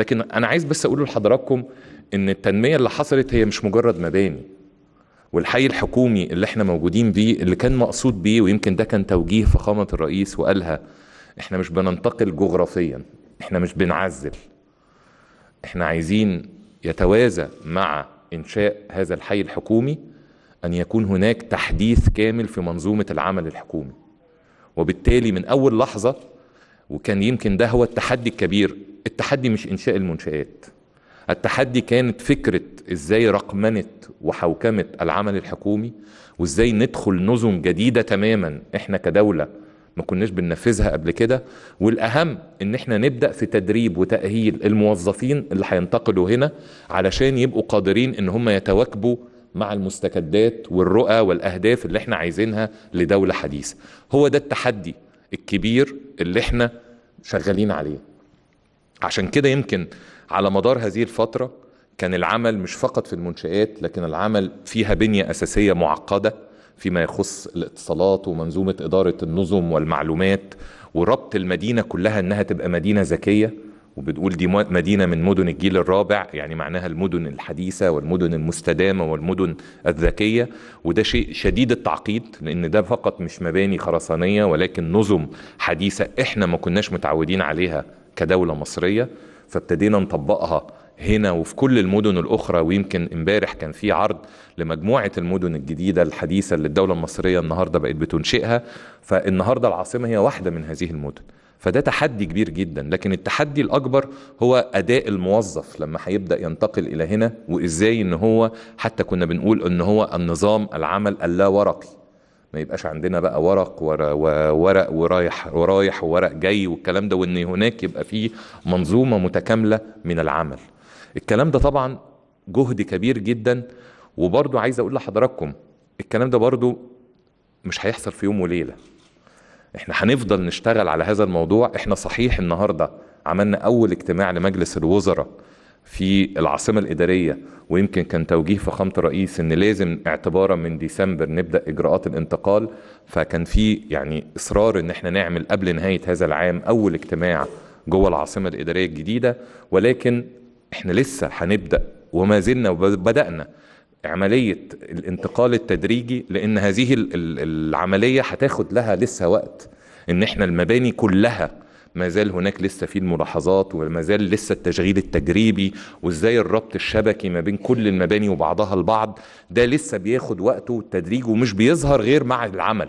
لكن انا عايز بس اقول لحضراتكم ان التنميه اللي حصلت هي مش مجرد مباني والحي الحكومي اللي احنا موجودين بيه اللي كان مقصود بيه ويمكن ده كان توجيه فخامه الرئيس وقالها احنا مش بننتقل جغرافيا احنا مش بنعزل احنا عايزين يتوازى مع انشاء هذا الحي الحكومي ان يكون هناك تحديث كامل في منظومه العمل الحكومي وبالتالي من اول لحظه وكان يمكن ده هو التحدي الكبير التحدي مش انشاء المنشآت التحدي كانت فكرة ازاي رقمنة وحوكمة العمل الحكومي وازاي ندخل نظم جديدة تماما احنا كدولة ما كناش بننفذها قبل كده والاهم ان احنا نبدا في تدريب وتاهيل الموظفين اللي هينتقلوا هنا علشان يبقوا قادرين ان هم يتواكبوا مع المستجدات والرؤى والاهداف اللي احنا عايزينها لدوله حديثه هو ده التحدي الكبير اللي احنا شغالين عليه عشان كده يمكن على مدار هذه الفترة كان العمل مش فقط في المنشآت لكن العمل فيها بنية أساسية معقدة فيما يخص الاتصالات ومنظومة إدارة النظم والمعلومات وربط المدينة كلها إنها تبقى مدينة ذكية وبتقول دي مدينه من مدن الجيل الرابع يعني معناها المدن الحديثه والمدن المستدامه والمدن الذكيه وده شيء شديد التعقيد لان ده فقط مش مباني خرسانيه ولكن نظم حديثه احنا ما كناش متعودين عليها كدوله مصريه فابتدينا نطبقها هنا وفي كل المدن الاخرى ويمكن امبارح كان في عرض لمجموعه المدن الجديده الحديثه اللي الدوله المصريه النهارده بقت بتنشئها فالنهارده العاصمه هي واحده من هذه المدن فده تحدي كبير جدا لكن التحدي الاكبر هو اداء الموظف لما هيبدا ينتقل الى هنا وازاي ان هو حتى كنا بنقول ان هو النظام العمل اللاورقي ما يبقاش عندنا بقى ورق وورق ورايح ورايح وورق جاي والكلام ده وان هناك يبقى فيه منظومه متكامله من العمل الكلام ده طبعا جهد كبير جدا وبرضو عايز اقول لحضراتكم الكلام ده برضو مش هيحصل في يوم وليله احنا هنفضل نشتغل على هذا الموضوع احنا صحيح النهارده عملنا اول اجتماع لمجلس الوزراء في العاصمة الإدارية ويمكن كان توجيه فخامة الرئيس إن لازم اعتبارا من ديسمبر نبدأ إجراءات الانتقال فكان في يعني إصرار إن احنا نعمل قبل نهاية هذا العام أول اجتماع جوه العاصمة الإدارية الجديدة ولكن احنا لسه هنبدأ وما زلنا وبدأنا عملية الانتقال التدريجي لأن هذه العملية هتاخد لها لسه وقت إن إحنا المباني كلها ما زال هناك لسه في الملاحظات وما زال لسه التشغيل التجريبي وازاي الربط الشبكي ما بين كل المباني وبعضها البعض ده لسه بياخد وقته والتدريج ومش بيظهر غير مع العمل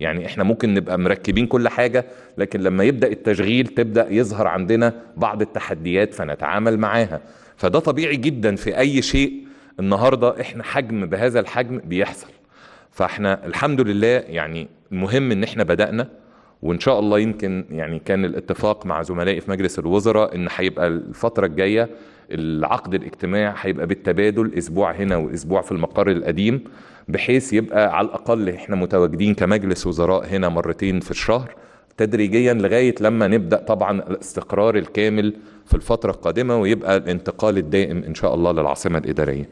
يعني احنا ممكن نبقى مركبين كل حاجة لكن لما يبدأ التشغيل تبدأ يظهر عندنا بعض التحديات فنتعامل معاها فده طبيعي جدا في أي شيء النهارده احنا حجم بهذا الحجم بيحصل فاحنا الحمد لله يعني المهم ان احنا بدانا وان شاء الله يمكن يعني كان الاتفاق مع زملائي في مجلس الوزراء ان هيبقى الفتره الجايه العقد الاجتماع هيبقى بالتبادل اسبوع هنا واسبوع في المقر القديم بحيث يبقى على الاقل احنا متواجدين كمجلس وزراء هنا مرتين في الشهر تدريجيا لغايه لما نبدا طبعا الاستقرار الكامل في الفتره القادمه ويبقى الانتقال الدائم ان شاء الله للعاصمه الاداريه